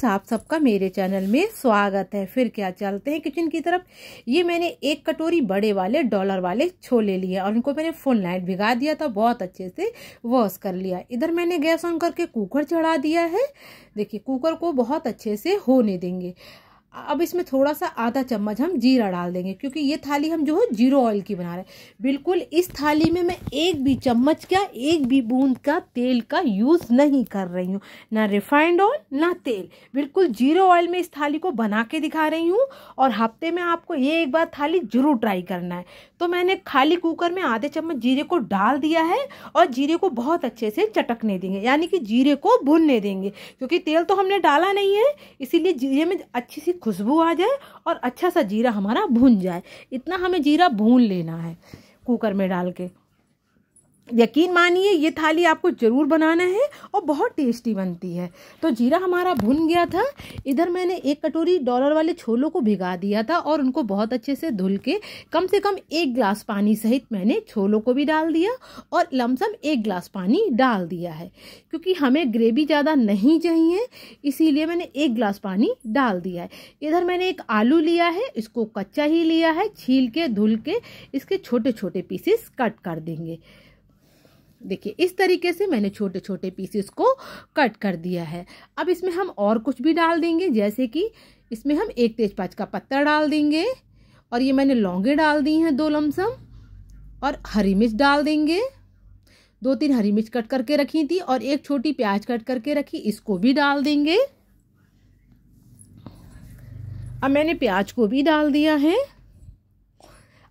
friends आप सबका मेरे चैनल में स्वागत है फिर क्या चलते हैं किचन की तरफ ये मैंने एक कटोरी बड़े वाले डॉलर वाले छोले लिए और इनको मैंने फुल नाइट भिगा दिया था बहुत अच्छे से वॉश कर लिया इधर मैंने गैस ऑन करके कुकर चढ़ा दिया है देखिए कुकर को बहुत अच्छे से होने देंगे अब इसमें थोड़ा सा आधा चम्मच हम जीरा डाल देंगे क्योंकि ये थाली हम जो है जीरो ऑयल की बना रहे हैं बिल्कुल इस थाली में मैं एक भी चम्मच का एक भी बूंद का तेल का यूज़ नहीं कर रही हूँ ना रिफाइंड ऑयल ना तेल बिल्कुल जीरो ऑयल में इस थाली को बना के दिखा रही हूँ और हफ्ते में आपको ये एक बार थाली ज़रूर ट्राई करना है तो मैंने खाली कुकर में आधे चम्मच जीरे को डाल दिया है और जीरे को बहुत अच्छे से चटकने देंगे यानी कि जीरे को भुनने देंगे क्योंकि तेल तो हमने डाला नहीं है इसीलिए जीरे में अच्छी सी खुशबू आ जाए और अच्छा सा जीरा हमारा भुन जाए इतना हमें जीरा भून लेना है कुकर में डाल के यकीन मानिए ये थाली आपको ज़रूर बनाना है और बहुत टेस्टी बनती है तो जीरा हमारा भुन गया था इधर मैंने एक कटोरी डॉलर वाले छोलों को भिगा दिया था और उनको बहुत अच्छे से धुल के कम से कम एक ग्लास पानी सहित मैंने छोलों को भी डाल दिया और लमसम एक ग्लास पानी डाल दिया है क्योंकि हमें ग्रेवी ज़्यादा नहीं चाहिए इसीलिए मैंने एक ग्लास पानी डाल दिया है इधर मैंने एक आलू लिया है इसको कच्चा ही लिया है छील के धुल के इसके छोटे छोटे पीसेस कट कर देंगे देखिए इस तरीके से मैंने छोटे छोटे पीसेस को कट कर दिया है अब इसमें हम और कुछ भी डाल देंगे जैसे कि इसमें हम एक तेजपात का पत्ता डाल देंगे और ये मैंने लौंगे डाल दी हैं दो लमसम और हरी मिर्च डाल देंगे दो तीन हरी मिर्च कट करके रखी थी और एक छोटी प्याज कट करके रखी इसको भी डाल देंगे अब मैंने प्याज को भी डाल दिया है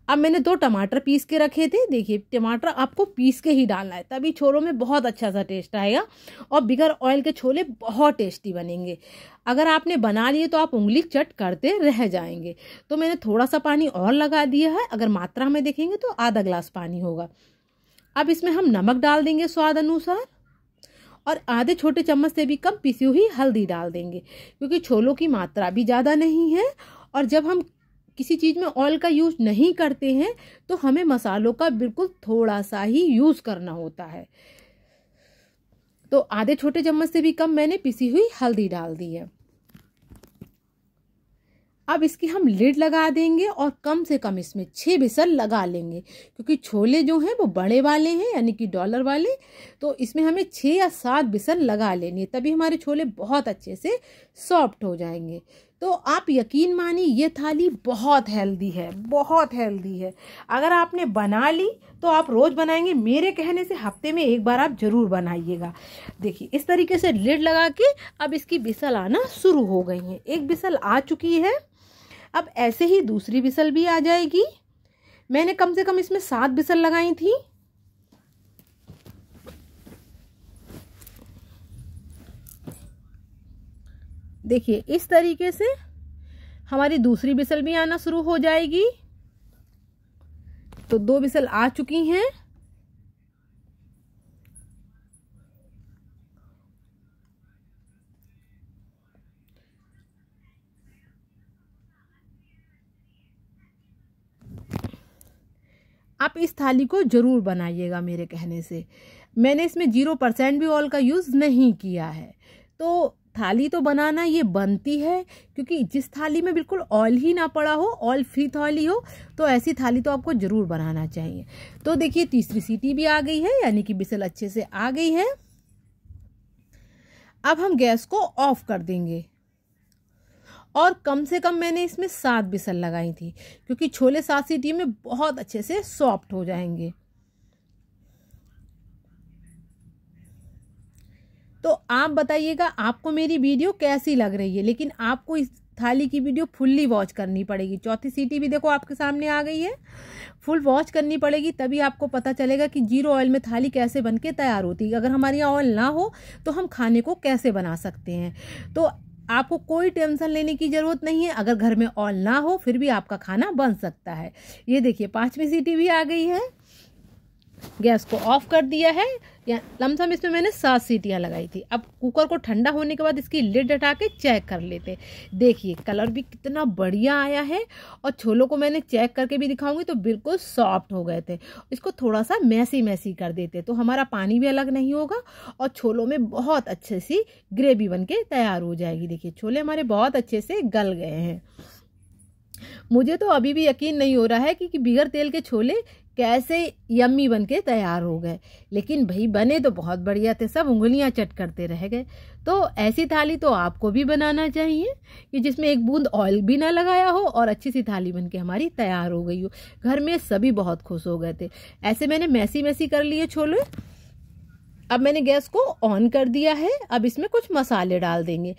अब मैंने दो टमाटर पीस के रखे थे देखिए टमाटर आपको पीस के ही डालना है तभी छोलों में बहुत अच्छा सा टेस्ट आएगा और बिगर ऑयल के छोले बहुत टेस्टी बनेंगे अगर आपने बना लिए तो आप उंगली चट करते रह जाएंगे तो मैंने थोड़ा सा पानी और लगा दिया है अगर मात्रा में देखेंगे तो आधा ग्लास पानी होगा अब इसमें हम नमक डाल देंगे स्वाद अनुसार और आधे छोटे चम्मच से भी कम पिसी हुई हल्दी डाल देंगे क्योंकि छोलों की मात्रा भी ज़्यादा नहीं है और जब हम किसी चीज़ में ऑयल का यूज़ नहीं करते हैं तो हमें मसालों का बिल्कुल थोड़ा सा ही यूज़ करना होता है तो आधे छोटे चम्मच से भी कम मैंने पिसी हुई हल्दी डाल दी है अब इसकी हम लिड लगा देंगे और कम से कम इसमें छः बिसल लगा लेंगे क्योंकि छोले जो हैं वो बड़े वाले हैं यानी कि डॉलर वाले तो इसमें हमें छः या सात बिसल लगा लेनी है तभी हमारे छोले बहुत अच्छे से सॉफ्ट हो जाएंगे तो आप यकीन मानिए ये थाली बहुत हेल्दी है बहुत हेल्दी है अगर आपने बना ली तो आप रोज़ बनाएंगे मेरे कहने से हफ्ते में एक बार आप ज़रूर बनाइएगा देखिए इस तरीके से लिड लगा के अब इसकी बिसल आना शुरू हो गई है एक बिसल आ चुकी है अब ऐसे ही दूसरी बिसल भी आ जाएगी मैंने कम से कम इसमें सात बिसल लगाई थी देखिए इस तरीके से हमारी दूसरी बिसल भी आना शुरू हो जाएगी तो दो बिसल आ चुकी हैं आप इस थाली को ज़रूर बनाइएगा मेरे कहने से मैंने इसमें जीरो परसेंट भी ऑल का यूज़ नहीं किया है तो थाली तो बनाना ये बनती है क्योंकि जिस थाली में बिल्कुल ऑयल ही ना पड़ा हो ऑयल फ्री थाली हो तो ऐसी थाली तो आपको ज़रूर बनाना चाहिए तो देखिए तीसरी सीटी भी आ गई है यानी कि बिसल अच्छे से आ गई है अब हम गैस को ऑफ कर देंगे और कम से कम मैंने इसमें सात बिसल लगाई थी क्योंकि छोले सात सीटी में बहुत अच्छे से सॉफ्ट हो जाएंगे तो आप बताइएगा आपको मेरी वीडियो कैसी लग रही है लेकिन आपको इस थाली की वीडियो फुल्ली वॉच करनी पड़ेगी चौथी सीटी भी देखो आपके सामने आ गई है फुल वॉच करनी पड़ेगी तभी आपको पता चलेगा कि जीरो ऑयल में थाली कैसे बन के तैयार होती है अगर हमारे यहाँ ऑयल ना हो तो हम खाने को कैसे बना सकते हैं तो आपको कोई टेंशन लेने की ज़रूरत नहीं है अगर घर में ऑयल ना हो फिर भी आपका खाना बन सकता है ये देखिए पाँचवीं सीटी भी आ गई है गैस को ऑफ कर दिया है या लमसम इसमें मैंने सात सीटियाँ लगाई थी अब कुकर को ठंडा होने के बाद इसकी लिड हटा के चेक कर लेते देखिए कलर भी कितना बढ़िया आया है और छोलों को मैंने चेक करके भी दिखाऊंगी तो बिल्कुल सॉफ्ट हो गए थे इसको थोड़ा सा मैसी मैसी कर देते तो हमारा पानी भी अलग नहीं होगा और छोलों में बहुत अच्छे सी ग्रेवी बन के तैयार हो जाएगी देखिए छोले हमारे बहुत अच्छे से गल गए हैं मुझे तो अभी भी यकीन नहीं हो रहा है कि, कि बिगर तेल के छोले कैसे यम्मी बन के तैयार हो गए लेकिन भाई बने तो बहुत बढ़िया थे सब उंगलियां चट करते रह गए तो ऐसी थाली तो आपको भी बनाना चाहिए कि जिसमें एक बूंद ऑयल भी ना लगाया हो और अच्छी सी थाली बन के हमारी तैयार हो गई हो घर में सभी बहुत खुश हो गए थे ऐसे मैंने मैसी मैसी कर लिए छोले अब मैंने गैस को ऑन कर दिया है अब इसमें कुछ मसाले डाल देंगे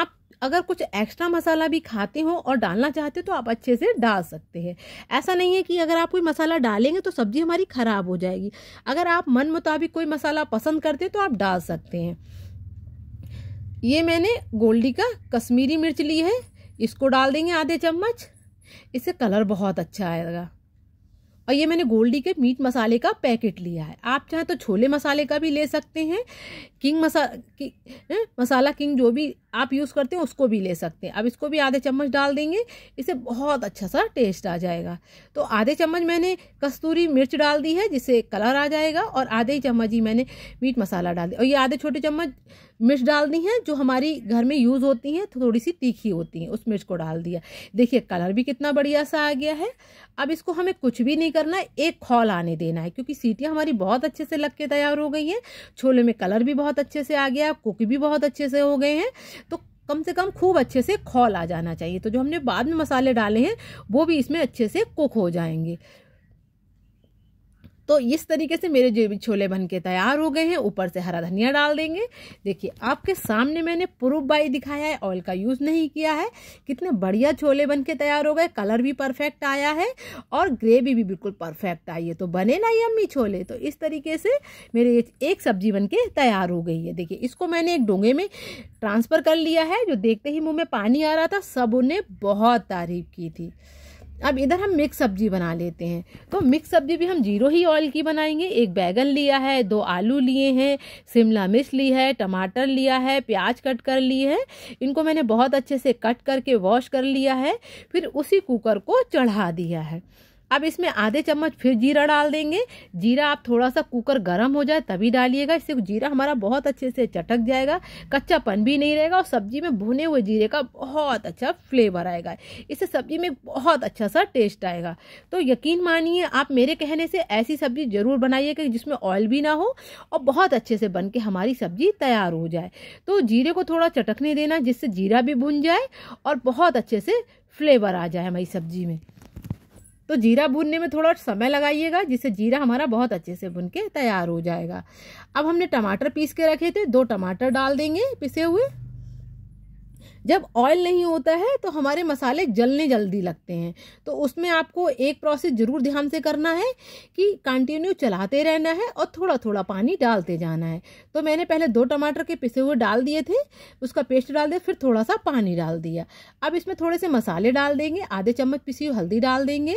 आप अगर कुछ एक्स्ट्रा मसाला भी खाते हो और डालना चाहते हो तो आप अच्छे से डाल सकते हैं ऐसा नहीं है कि अगर आप कोई मसाला डालेंगे तो सब्ज़ी हमारी ख़राब हो जाएगी अगर आप मन मुताबिक कोई मसाला पसंद करते हैं तो आप डाल सकते हैं ये मैंने गोल्डी का कश्मीरी मिर्च ली है इसको डाल देंगे आधे चम्मच इससे कलर बहुत अच्छा आएगा और ये मैंने गोल्डी के मीट मसाले का पैकेट लिया है आप चाहें तो छोले मसाले का भी ले सकते हैं किंग मसा कि, मसाला किंग जो भी आप यूज़ करते हो उसको भी ले सकते हैं अब इसको भी आधे चम्मच डाल देंगे इसे बहुत अच्छा सा टेस्ट आ जाएगा तो आधे चम्मच मैंने कस्तूरी मिर्च डाल दी है जिससे कलर आ जाएगा और आधे ही चम्मच ही मैंने मीट मसाला डाल दिया और ये आधे छोटे चम्मच मिर्च डाल दी हैं जो हमारी घर में यूज़ होती हैं तो थोड़ी सी तीखी होती हैं उस मिर्च को डाल दिया देखिए कलर भी कितना बढ़िया सा आ गया है अब इसको हमें कुछ भी नहीं करना है एक खौल आने देना है क्योंकि सीटियाँ हमारी बहुत अच्छे से लग के तैयार हो गई हैं छोले में कलर भी बहुत अच्छे से आ गया कुक भी बहुत अच्छे से हो गए हैं तो कम से कम खूब अच्छे से खोल आ जाना चाहिए तो जो हमने बाद में मसाले डाले हैं वो भी इसमें अच्छे से कुक हो जाएंगे तो इस तरीके से मेरे जो छोले बन के तैयार हो गए हैं ऊपर से हरा धनिया डाल देंगे देखिए आपके सामने मैंने प्रूफ बाई दिखाया है ऑयल का यूज़ नहीं किया है कितने बढ़िया छोले बन के तैयार हो गए कलर भी परफेक्ट आया है और ग्रेवी भी बिल्कुल परफेक्ट आई है तो बने ना अम्मी छोले तो इस तरीके से मेरे एक सब्जी बन के तैयार हो गई है देखिए इसको मैंने एक डोंगे में ट्रांसफ़र कर लिया है जो देखते ही मुँह में पानी आ रहा था सब उन्हें बहुत तारीफ की थी अब इधर हम मिक्स सब्जी बना लेते हैं तो मिक्स सब्जी भी हम जीरो ही ऑयल की बनाएंगे एक बैगन लिया है दो आलू लिए हैं शिमला मिर्च ली है टमाटर लिया है प्याज कट कर ली है इनको मैंने बहुत अच्छे से कट करके वॉश कर लिया है फिर उसी कुकर को चढ़ा दिया है अब इसमें आधे चम्मच फिर जीरा डाल देंगे जीरा आप थोड़ा सा कुकर गर्म हो जाए तभी डालिएगा इससे जीरा हमारा बहुत अच्छे से चटक जाएगा कच्चापन भी नहीं रहेगा और सब्जी में भुने हुए जीरे का बहुत अच्छा फ्लेवर आएगा इससे सब्जी में बहुत अच्छा सा टेस्ट आएगा तो यकीन मानिए आप मेरे कहने से ऐसी सब्जी ज़रूर बनाइएगा जिसमें ऑयल भी ना हो और बहुत अच्छे से बन के हमारी सब्जी तैयार हो जाए तो जीरे को थोड़ा चटकने देना जिससे जीरा भी भुन जाए और बहुत अच्छे से फ्लेवर आ जाए हमारी सब्जी में तो जीरा भूनने में थोड़ा समय लगाइएगा जिससे जीरा हमारा बहुत अच्छे से भुन के तैयार हो जाएगा अब हमने टमाटर पीस के रखे थे दो टमाटर डाल देंगे पिसे हुए जब ऑयल नहीं होता है तो हमारे मसाले जलने जल्दी लगते हैं तो उसमें आपको एक प्रोसेस ज़रूर ध्यान से करना है कि कंटिन्यू चलाते रहना है और थोड़ा थोड़ा पानी डालते जाना है तो मैंने पहले दो टमाटर के पिसे हुए डाल दिए थे उसका पेस्ट डाल दिया फिर थोड़ा सा पानी डाल दिया अब इसमें थोड़े से मसाले डाल देंगे आधे चम्मच पिसी हुई हल्दी डाल देंगे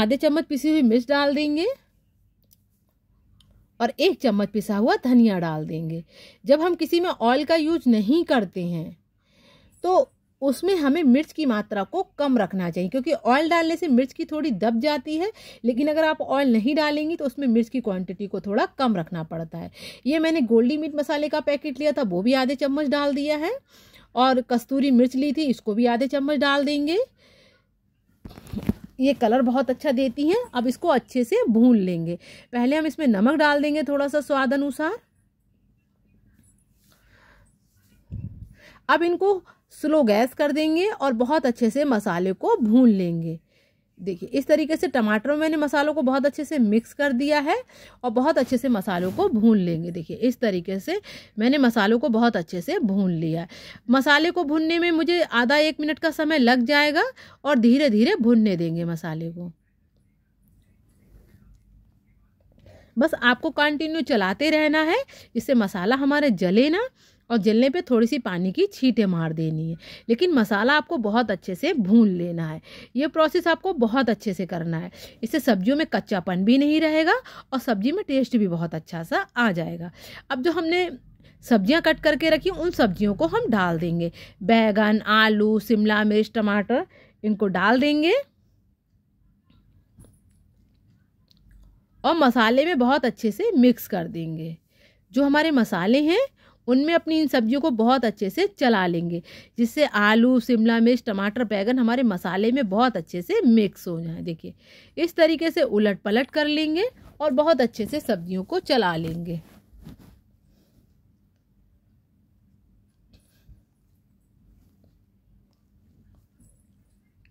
आधे चम्मच पिसी हुई मिर्च डाल देंगे और एक चम्मच पिसा हुआ धनिया डाल देंगे जब हम किसी में ऑयल का यूज नहीं करते हैं तो उसमें हमें मिर्च की मात्रा को कम रखना चाहिए क्योंकि ऑयल डालने से मिर्च की थोड़ी दब जाती है लेकिन अगर आप ऑयल नहीं डालेंगी तो उसमें मिर्च की क्वांटिटी को थोड़ा कम रखना पड़ता है ये मैंने गोल्डी मीट मसाले का पैकेट लिया था वो भी आधे चम्मच डाल दिया है और कस्तूरी मिर्च ली थी इसको भी आधे चम्मच डाल देंगे ये कलर बहुत अच्छा देती हैं अब इसको अच्छे से भून लेंगे पहले हम इसमें नमक डाल देंगे थोड़ा सा स्वाद अनुसार अब इनको स्लो गैस कर देंगे और बहुत अच्छे से मसाले को भून लेंगे देखिए इस तरीके से टमाटरों में मैंने मसालों को बहुत अच्छे से मिक्स कर दिया है और बहुत अच्छे से मसालों को भून लेंगे देखिए इस तरीके से मैंने मसालों को बहुत अच्छे से भून लिया मसाले को भूनने में मुझे आधा एक मिनट का समय लग जाएगा और धीरे धीरे भूनने देंगे मसाले को बस आपको कंटिन्यू चलाते रहना है इससे मसाला हमारा जले ना और जलने पे थोड़ी सी पानी की छींटे मार देनी है लेकिन मसाला आपको बहुत अच्छे से भून लेना है ये प्रोसेस आपको बहुत अच्छे से करना है इससे सब्जियों में कच्चापन भी नहीं रहेगा और सब्जी में टेस्ट भी बहुत अच्छा सा आ जाएगा अब जो हमने सब्जियां कट करके रखी उन सब्जियों को हम डाल देंगे बैगन आलू शिमला मिर्च टमाटर इनको डाल देंगे और मसाले में बहुत अच्छे से मिक्स कर देंगे जो हमारे मसाले हैं उनमें अपनी इन सब्जियों को बहुत अच्छे से चला लेंगे जिससे आलू शिमला मिर्च टमाटर बैगन हमारे मसाले में बहुत अच्छे से मिक्स हो जाए देखिए इस तरीके से उलट पलट कर लेंगे और बहुत अच्छे से सब्जियों को चला लेंगे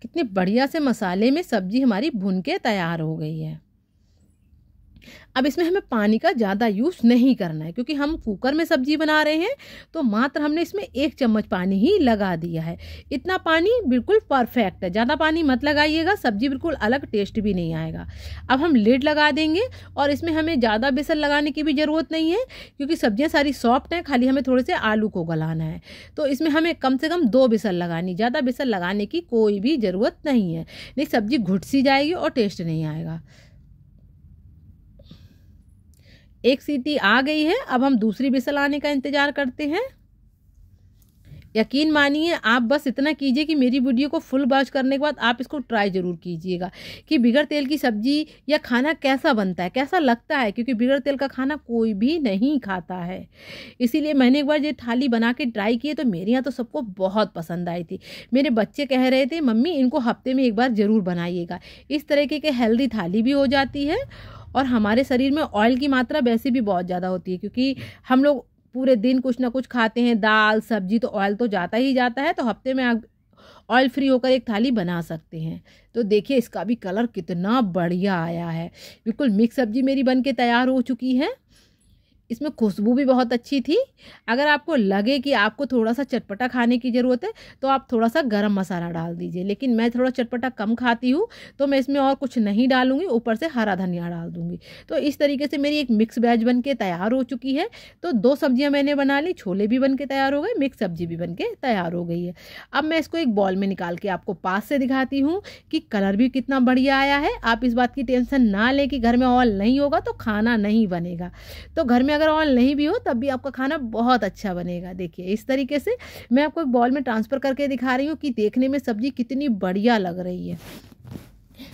कितने बढ़िया से मसाले में सब्जी हमारी भुन के तैयार हो गई है अब इसमें हमें पानी का ज़्यादा यूज़ नहीं करना है क्योंकि हम कुकर में सब्जी बना रहे हैं तो मात्र हमने इसमें एक चम्मच पानी ही लगा दिया है इतना पानी बिल्कुल परफेक्ट है ज़्यादा पानी मत लगाइएगा सब्जी बिल्कुल अलग टेस्ट भी नहीं आएगा अब हम लेड लगा देंगे और इसमें हमें ज़्यादा बेसन लगाने की भी ज़रूरत नहीं है क्योंकि सब्जियाँ सारी सॉफ्ट हैं खाली हमें थोड़े से आलू को गलाना है तो इसमें हमें कम से कम दो बेसन लगानी ज़्यादा बेसन लगाने की कोई भी ज़रूरत नहीं है नहीं सब्जी घुट सी जाएगी और टेस्ट नहीं आएगा एक सीटी आ गई है अब हम दूसरी बिसल आने का इंतज़ार करते हैं यकीन मानिए आप बस इतना कीजिए कि मेरी वीडियो को फुल वॉच करने के बाद आप इसको ट्राई ज़रूर कीजिएगा कि बिगड़ तेल की सब्ज़ी या खाना कैसा बनता है कैसा लगता है क्योंकि बिगड़ तेल का खाना कोई भी नहीं खाता है इसीलिए मैंने एक बार ये थाली बना के ट्राई किए तो मेरे यहाँ तो सबको बहुत पसंद आई थी मेरे बच्चे कह रहे थे मम्मी इनको हफ्ते में एक बार ज़रूर बनाइएगा इस तरीके के हेल्दी थाली भी हो जाती है और हमारे शरीर में ऑयल की मात्रा वैसे भी बहुत ज़्यादा होती है क्योंकि हम लोग पूरे दिन कुछ ना कुछ खाते हैं दाल सब्जी तो ऑयल तो जाता ही जाता है तो हफ्ते में आप ऑयल फ्री होकर एक थाली बना सकते हैं तो देखिए इसका भी कलर कितना बढ़िया आया है बिल्कुल मिक्स सब्जी मेरी बन के तैयार हो चुकी है इसमें खुशबू भी बहुत अच्छी थी अगर आपको लगे कि आपको थोड़ा सा चटपटा खाने की ज़रूरत है तो आप थोड़ा सा गरम मसाला डाल दीजिए लेकिन मैं थोड़ा चटपटा कम खाती हूँ तो मैं इसमें और कुछ नहीं डालूंगी ऊपर से हरा धनिया डाल दूँगी तो इस तरीके से मेरी एक मिक्स वेज बन के तैयार हो चुकी है तो दो सब्जियाँ मैंने बना ली छोले भी बन के तैयार हो गए मिक्स सब्जी भी बन के तैयार हो गई है अब मैं इसको एक बॉल में निकाल के आपको पास से दिखाती हूँ कि कलर भी कितना बढ़िया आया है आप इस बात की टेंशन ना लें कि घर में ऑयल नहीं होगा तो खाना नहीं बनेगा तो घर में में अगर ऑयल नहीं भी हो तब भी आपका खाना बहुत अच्छा बनेगा देखिए इस तरीके से मैं आपको बॉल में ट्रांसफ़र करके दिखा रही हूँ कि देखने में सब्जी कितनी बढ़िया लग रही है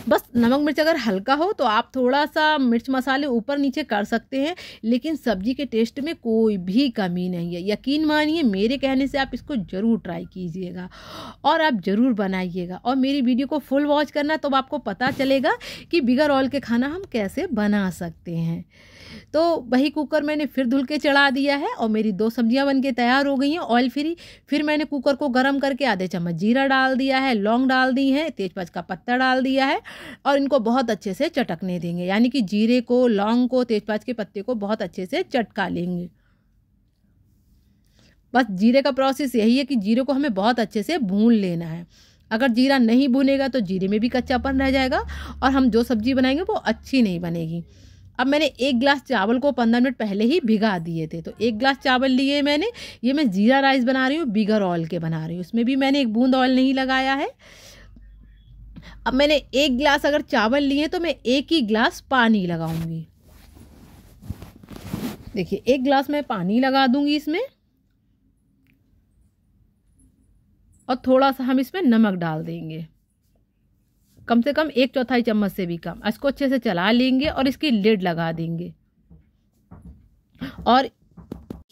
बस नमक मिर्च अगर हल्का हो तो आप थोड़ा सा मिर्च मसाले ऊपर नीचे कर सकते हैं लेकिन सब्जी के टेस्ट में कोई भी कमी नहीं है यकीन मानिए मेरे कहने से आप इसको ज़रूर ट्राई कीजिएगा और आप ज़रूर बनाइएगा और मेरी वीडियो को फुल वॉच करना तो आपको पता चलेगा कि बिगर ऑयल के खाना हम कैसे बना सकते हैं तो वही कुकर मैंने फिर धुल के चढ़ा दिया है और मेरी दो सब्जियां बन के तैयार हो गई हैं ऑयल फ्री फिर मैंने कुकर को गर्म करके आधे चम्मच जीरा डाल दिया है लौंग डाल दी है तेजपात का पत्ता डाल दिया है और इनको बहुत अच्छे से चटकने देंगे यानी कि जीरे को लौंग को तेजपात के पत्ते को बहुत अच्छे से चटका लेंगे बस जीरे का प्रोसेस यही है कि जीरे को हमें बहुत अच्छे से भून लेना है अगर जीरा नहीं भुनेगा तो जीरे में भी कच्चापन रह जाएगा और हम जो सब्जी बनाएंगे वो अच्छी नहीं बनेगी अब मैंने एक ग्लास चावल को पंद्रह मिनट पहले ही भिगा दिए थे तो एक ग्लास चावल लिए मैंने ये मैं जीरा राइस बना रही हूँ बिगर ऑयल के बना रही हूँ उसमें भी मैंने एक बूंद ऑयल नहीं लगाया है अब मैंने एक गिलास अगर चावल लिए तो मैं एक ही गिलास पानी लगाऊंगी देखिए एक गिलास मैं पानी लगा दूंगी इसमें और थोड़ा सा हम इसमें नमक डाल देंगे कम से कम एक चौथाई चम्मच से भी कम इसको अच्छे से चला लेंगे और इसकी लेड लगा देंगे और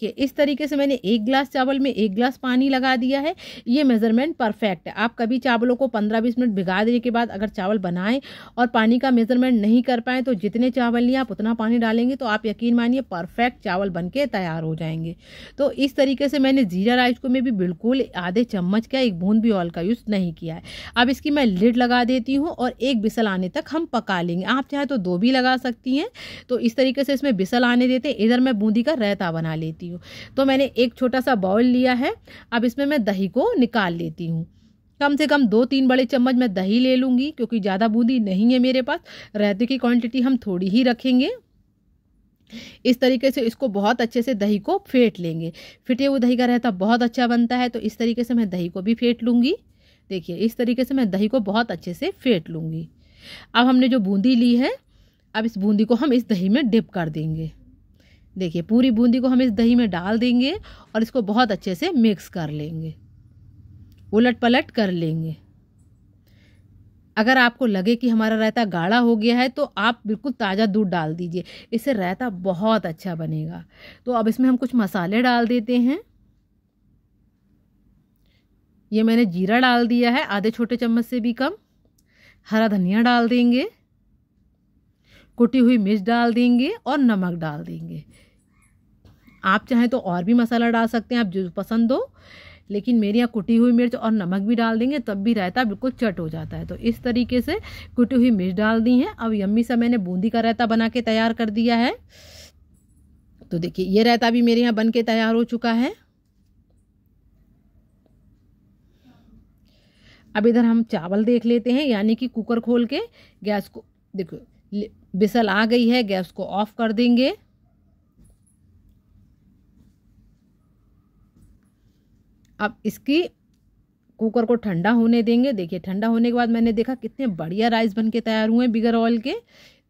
देखिए इस तरीके से मैंने एक ग्लास चावल में एक ग्लास पानी लगा दिया है ये मेज़रमेंट परफेक्ट है आप कभी चावलों को पंद्रह बीस मिनट भिगा देने के बाद अगर चावल बनाएं और पानी का मेज़रमेंट नहीं कर पाएँ तो जितने चावल लिए आप उतना पानी डालेंगे तो आप यकीन मानिए परफेक्ट चावल बन के तैयार हो जाएंगे तो इस तरीके से मैंने जीरा राइस को मैं भी बिल्कुल आधे चम्मच का एक बूंद भी ऑयल का यूज़ नहीं किया है अब इसकी मैं लिड लगा देती हूँ और एक बिसल आने तक हम पका लेंगे आप चाहे तो दो भी लगा सकती हैं तो इस तरीके से इसमें बिसल आने देते इधर मैं बूंदी का रायता बना लेती लेती हूँ तो मैंने एक छोटा सा बाउल लिया है अब इसमें मैं दही को निकाल लेती हूँ कम से कम दो तीन बड़े चम्मच मैं दही ले लूँगी क्योंकि ज़्यादा बूंदी नहीं है मेरे पास रहते की क्वांटिटी हम थोड़ी ही रखेंगे इस तरीके से इसको बहुत अच्छे से दही को फेंट लेंगे फिटे हुए दही का रहता बहुत अच्छा बनता है तो इस तरीके से मैं दही को भी फेंट लूँगी देखिए इस तरीके से मैं दही को बहुत अच्छे से फेंट लूँगी अब हमने जो बूंदी ली है अब इस बूंदी को हम इस दही में डिप कर देंगे देखिए पूरी बूंदी को हम इस दही में डाल देंगे और इसको बहुत अच्छे से मिक्स कर लेंगे उलट पलट कर लेंगे अगर आपको लगे कि हमारा रायता गाढ़ा हो गया है तो आप बिल्कुल ताज़ा दूध डाल दीजिए इससे रायता बहुत अच्छा बनेगा तो अब इसमें हम कुछ मसाले डाल देते हैं ये मैंने जीरा डाल दिया है आधे छोटे चम्मच से भी कम हरा धनिया डाल देंगे कुटी हुई मिर्च डाल देंगे और नमक डाल देंगे आप चाहें तो और भी मसाला डाल सकते हैं आप जो पसंद हो लेकिन मेरे यहाँ कुटी हुई मिर्च और नमक भी डाल देंगे तब भी रायता बिल्कुल चट हो जाता है तो इस तरीके से कुटी हुई मिर्च डाल दी है अब यम्मी सा मैंने बूंदी का रायता बना के तैयार कर दिया है तो देखिए ये रायता भी मेरे यहाँ बन के तैयार हो चुका है अब इधर हम चावल देख लेते हैं यानी कि कुकर खोल के गैस को देखो बिसल आ गई है गैस को ऑफ कर देंगे अब इसकी कुकर को ठंडा होने देंगे देखिए ठंडा होने के बाद मैंने देखा कितने बढ़िया राइस बन के तैयार हुए हैं बिगर ऑयल के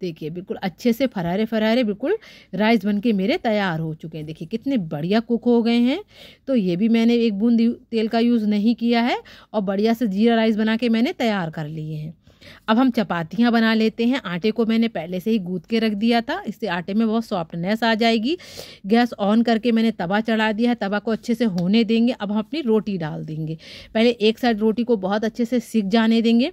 देखिए बिल्कुल अच्छे से फरारे फरारे बिल्कुल राइस बन के मेरे तैयार हो चुके हैं देखिए कितने बढ़िया कुक हो गए हैं तो ये भी मैंने एक बूंद तेल का यूज़ नहीं किया है और बढ़िया से जीरा राइस बना के मैंने तैयार कर लिए हैं अब हम चपातियाँ बना लेते हैं आटे को मैंने पहले से ही गूद के रख दिया था इससे आटे में बहुत सॉफ्टनेस आ जाएगी गैस ऑन करके मैंने तवा चढ़ा दिया है तवा को अच्छे से होने देंगे अब हम अपनी रोटी डाल देंगे पहले एक साइड रोटी को बहुत अच्छे से सीख जाने देंगे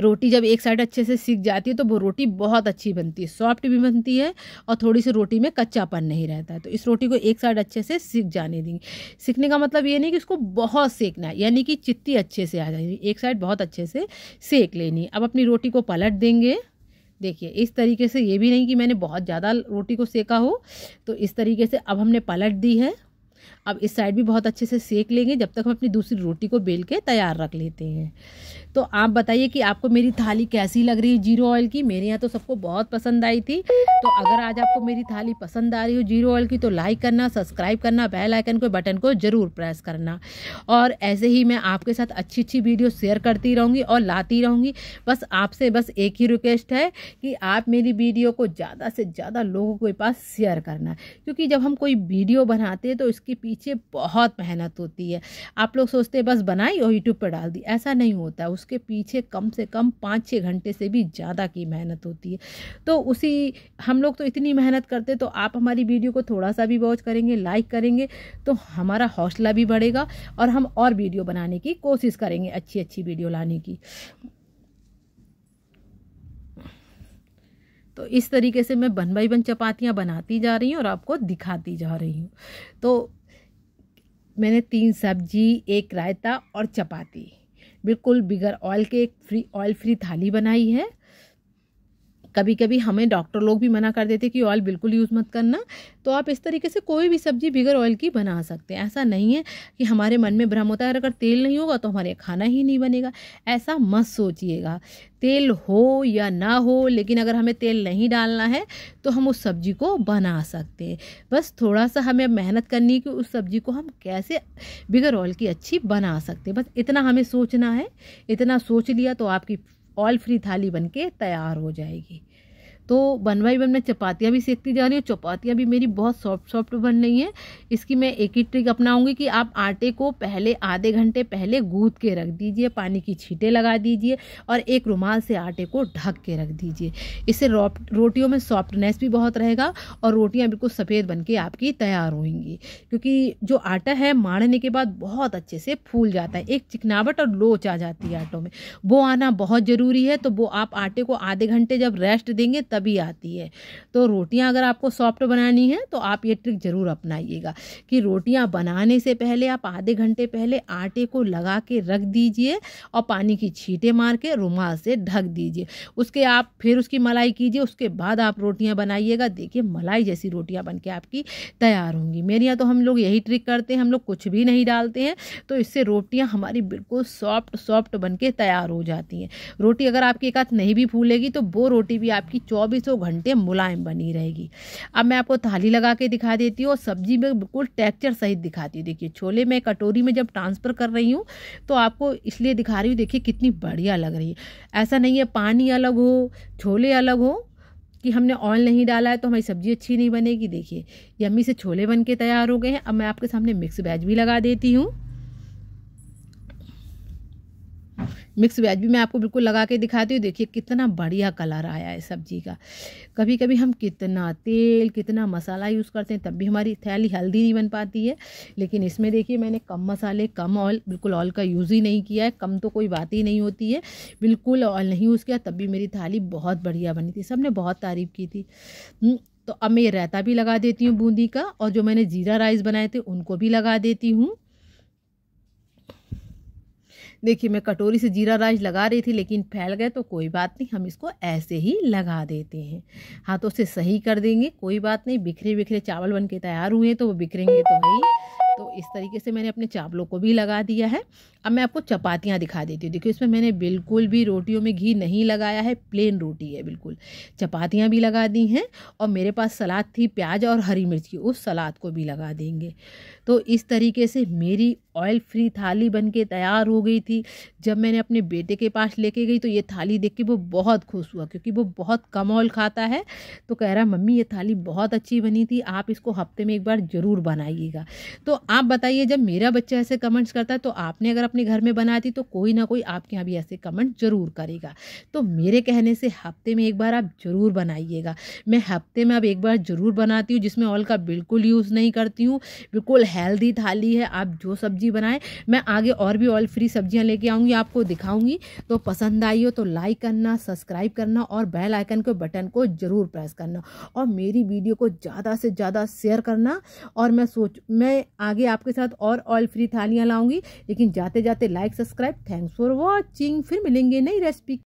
रोटी जब एक साइड अच्छे से सीख जाती है तो वो रोटी बहुत अच्छी बनती है सॉफ्ट भी बनती है और थोड़ी सी रोटी में कच्चापन नहीं रहता है तो इस रोटी को एक साइड अच्छे से सीख जाने देंगे सीखने का मतलब ये नहीं कि इसको बहुत सेकना है यानी कि चित्ती अच्छे से आ जाएगी एक साइड बहुत अच्छे से सेक लेनी अब अपनी रोटी को पलट देंगे देखिए इस तरीके से ये भी नहीं कि मैंने बहुत ज़्यादा रोटी को सेका हो तो इस तरीके से अब हमने पलट दी है अब इस साइड भी बहुत अच्छे से सेक लेंगे जब तक हम अपनी दूसरी रोटी को बेल के तैयार रख लेते हैं तो आप बताइए कि आपको मेरी थाली कैसी लग रही है जीरो ऑयल की मेरे यहाँ तो सबको बहुत पसंद आई थी तो अगर आज आपको मेरी थाली पसंद आ रही हो जीरो ऑयल की तो लाइक करना सब्सक्राइब करना बेल आइकन को बटन को ज़रूर प्रेस करना और ऐसे ही मैं आपके साथ अच्छी अच्छी वीडियो शेयर करती रहूँगी और लाती रहूँगी बस आपसे बस एक ही रिक्वेस्ट है कि आप मेरी वीडियो को ज़्यादा से ज़्यादा लोगों के पास शेयर करना क्योंकि जब हम कोई वीडियो बनाते हैं तो इसके पीछे बहुत मेहनत होती है आप लोग सोचते हैं बस बनाई और यूट्यूब पर डाल दी ऐसा नहीं होता उसके पीछे कम से कम पाँच छः घंटे से भी ज़्यादा की मेहनत होती है तो उसी हम लोग तो इतनी मेहनत करते तो आप हमारी वीडियो को थोड़ा सा भी वॉच करेंगे लाइक करेंगे तो हमारा हौसला भी बढ़ेगा और हम और वीडियो बनाने की कोशिश करेंगे अच्छी अच्छी वीडियो लाने की तो इस तरीके से मैं बन बाई बन चपातियाँ बनाती जा रही हूँ और आपको दिखाती जा रही हूँ तो मैंने तीन सब्जी एक रायता और चपाती बिल्कुल बिगर ऑयल के फ्री ऑयल फ्री थाली बनाई है कभी कभी हमें डॉक्टर लोग भी मना कर देते कि ऑयल बिल्कुल यूज़ मत करना तो आप इस तरीके से कोई भी सब्जी बिगर ऑयल की बना सकते हैं ऐसा नहीं है कि हमारे मन में भ्रम होता है अगर तेल नहीं होगा तो हमारे खाना ही नहीं बनेगा ऐसा मत सोचिएगा तेल हो या ना हो लेकिन अगर हमें तेल नहीं डालना है तो हम उस सब्जी को बना सकते हैं बस थोड़ा सा हमें मेहनत करनी है कि उस सब्जी को हम कैसे बिगर ऑयल की अच्छी बना सकते हैं बस इतना हमें सोचना है इतना सोच लिया तो आपकी ऑयल फ्री थाली बनके तैयार हो जाएगी तो वन बाई वन मैं चपातियाँ भी सेकती जा रही हूँ चपातियाँ भी मेरी बहुत सॉफ्ट सॉफ्ट बन रही हैं इसकी मैं एक ही ट्रिक अपनाऊँगी कि आप आटे को पहले आधे घंटे पहले गूँद के रख दीजिए पानी की छीटें लगा दीजिए और एक रुमाल से आटे को ढक के रख दीजिए इससे रोटियों में सॉफ्टनेस भी बहुत रहेगा और रोटियाँ बिल्कुल सफ़ेद बन के आपकी तैयार होंगी क्योंकि जो आटा है माड़ने के बाद बहुत अच्छे से फूल जाता है एक चिकनावट और लोच आ जाती है आटों में वो आना बहुत ज़रूरी है तो वो आप आटे को आधे घंटे जब रेस्ट देंगे तब तभी आती है तो रोटियां अगर आपको सॉफ्ट बनानी है तो आप ये ट्रिक ज़रूर अपनाइएगा कि रोटियां बनाने से पहले आप आधे घंटे पहले आटे को लगा के रख दीजिए और पानी की छीटे मार के रुमाल से ढक दीजिए उसके आप फिर उसकी मलाई कीजिए उसके बाद आप रोटियाँ बनाइएगा देखिए मलाई जैसी रोटियाँ बन आपकी तैयार होंगी मेरे यहाँ तो हम लोग यही ट्रिक करते हैं हम लोग कुछ भी नहीं डालते हैं तो इससे रोटियाँ हमारी बिल्कुल सॉफ्ट सॉफ्ट बन तैयार हो जाती हैं रोटी अगर आपकी एक हाथ नहीं भी फूलेगी तो वो रोटी भी आपकी चौप चौबीसों तो घंटे मुलायम बनी रहेगी अब मैं आपको थाली लगा के दिखा देती हूँ और सब्जी में बिल्कुल टेक्चर सहित दिखाती हूँ देखिए छोले मैं कटोरी में जब ट्रांसफ़र कर रही हूँ तो आपको इसलिए दिखा रही हूँ देखिए कितनी बढ़िया लग रही है ऐसा नहीं है पानी अलग हो छोले अलग हो कि हमने ऑयल नहीं डाला है तो हमारी सब्ज़ी अच्छी नहीं बनेगी देखिए यम्मी से छोले बन के तैयार हो गए हैं अब मैं आपके सामने मिक्स वेज भी लगा देती हूँ मिक्स वेज भी मैं आपको बिल्कुल लगा के दिखाती हूँ देखिए कितना बढ़िया कलर आया है सब्जी का कभी कभी हम कितना तेल कितना मसाला यूज़ करते हैं तब भी हमारी थैली हल्दी नहीं बन पाती है लेकिन इसमें देखिए मैंने कम मसाले कम ऑयल बिल्कुल ऑयल का यूज़ ही नहीं किया है कम तो कोई बात ही नहीं होती है बिल्कुल ऑयल नहीं यूज़ किया तब भी मेरी थाली बहुत बढ़िया बनी थी सब बहुत तारीफ़ की थी तो अब मैं ये रायता भी लगा देती हूँ बूंदी का और जो मैंने जीरा राइस बनाए थे उनको भी लगा देती हूँ देखिए मैं कटोरी से जीरा राइस लगा रही थी लेकिन फैल गए तो कोई बात नहीं हम इसको ऐसे ही लगा देते हैं हाथों से सही कर देंगे कोई बात नहीं बिखरे बिखरे चावल बन के तैयार हुए हैं तो वो बिखरेंगे तो नहीं तो इस तरीके से मैंने अपने चावलों को भी लगा दिया है अब मैं आपको चपातियाँ दिखा देती हूँ देखिए इसमें मैंने बिल्कुल भी रोटियों में घी नहीं लगाया है प्लेन रोटी है बिल्कुल चपातियाँ भी लगा दी हैं और मेरे पास सलाद थी प्याज और हरी मिर्च की उस सलाद को भी लगा देंगे तो इस तरीके से मेरी ऑयल फ्री थाली बन के तैयार हो गई थी जब मैंने अपने बेटे के पास लेके गई तो ये थाली देख के वो बहुत खुश हुआ क्योंकि वो बहुत कम ऑयल खाता है तो कह रहा मम्मी ये थाली बहुत अच्छी बनी थी आप इसको हफ्ते में एक बार ज़रूर बनाइएगा तो आप बताइए जब मेरा बच्चा ऐसे कमेंट्स करता है तो आपने अगर अपने घर में बनाती थी तो कोई ना कोई आपके यहाँ भी ऐसे कमेंट ज़रूर करेगा तो मेरे कहने से हफ्ते में एक बार आप ज़रूर बनाइएगा मैं हफ्ते में अब एक बार ज़रूर बनाती हूँ जिसमें ऑयल का बिल्कुल यूज़ नहीं करती हूँ बिल्कुल हेल्दी थाली है आप जो सब्जी बनाएं मैं आगे और भी ऑयल फ्री सब्जियां लेके आऊँगी आपको दिखाऊँगी तो पसंद आई हो तो लाइक करना सब्सक्राइब करना और बेल आइकन के बटन को ज़रूर प्रेस करना और मेरी वीडियो को ज़्यादा से ज़्यादा शेयर करना और मैं सोच मैं आगे आपके साथ और ऑयल फ्री थालियाँ लाऊँगी लेकिन जाते जाते like subscribe thanks for watching फिर मिलेंगे नई रेसिपी